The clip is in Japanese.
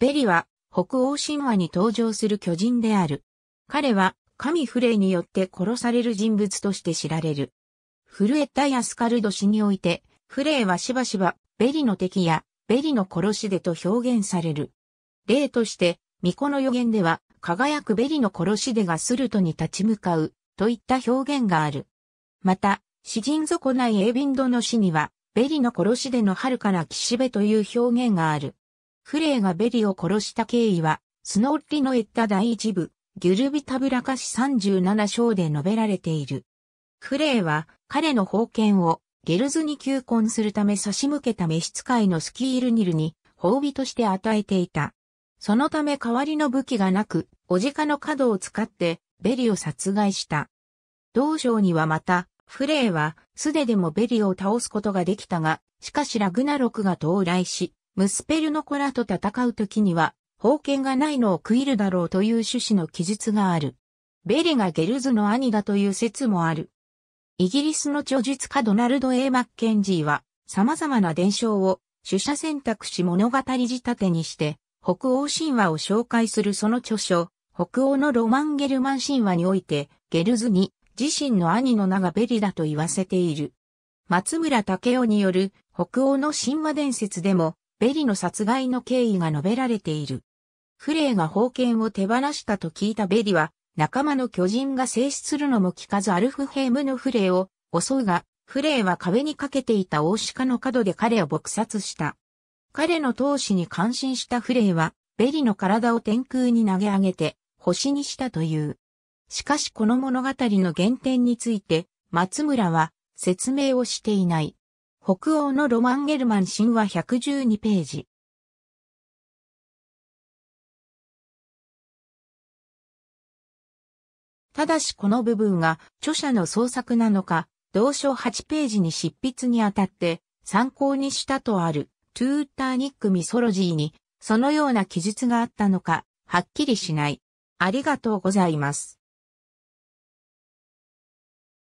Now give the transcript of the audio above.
ベリは北欧神話に登場する巨人である。彼は神フレイによって殺される人物として知られる。フルエッタやスカルド氏において、フレイはしばしばベリの敵やベリの殺しでと表現される。例として、巫女の予言では、輝くベリの殺しでがスルトに立ち向かう、といった表現がある。また、詩人底ないエビンドの詩には、ベリの殺しでの春から岸辺という表現がある。フレイがベリを殺した経緯は、スノッリのエッタ第一部、ギュルビタブラカシ37章で述べられている。フレイは、彼の封剣を、ゲルズに求婚するため差し向けた召使いのスキールニルに、褒美として与えていた。そのため代わりの武器がなく、お鹿の角を使って、ベリを殺害した。同章にはまた、フレイは、素手でもベリを倒すことができたが、しかしラグナロクが到来し、ムスペルの子らと戦う時には、宝剣がないのを食いるだろうという趣旨の記述がある。ベレがゲルズの兄だという説もある。イギリスの著述家ドナルド・ A・ マッケンジーは、様々な伝承を、主者選択し物語仕立てにして、北欧神話を紹介するその著書、北欧のロマン・ゲルマン神話において、ゲルズに自身の兄の名がベリだと言わせている。松村武雄による北欧の神話伝説でも、ベリの殺害の経緯が述べられている。フレーが封建を手放したと聞いたベリは、仲間の巨人が制止するのも聞かずアルフヘイムのフレーを襲うが、フレーは壁にかけていた大鹿の角で彼を撲殺した。彼の闘志に感心したフレーは、ベリの体を天空に投げ上げて、星にしたという。しかしこの物語の原点について、松村は説明をしていない。北欧のロマン・ゲルマン神話112ページ。ただしこの部分が著者の創作なのか、同書8ページに執筆にあたって参考にしたとあるトゥーターニックミソロジーにそのような記述があったのか、はっきりしない。ありがとうございます。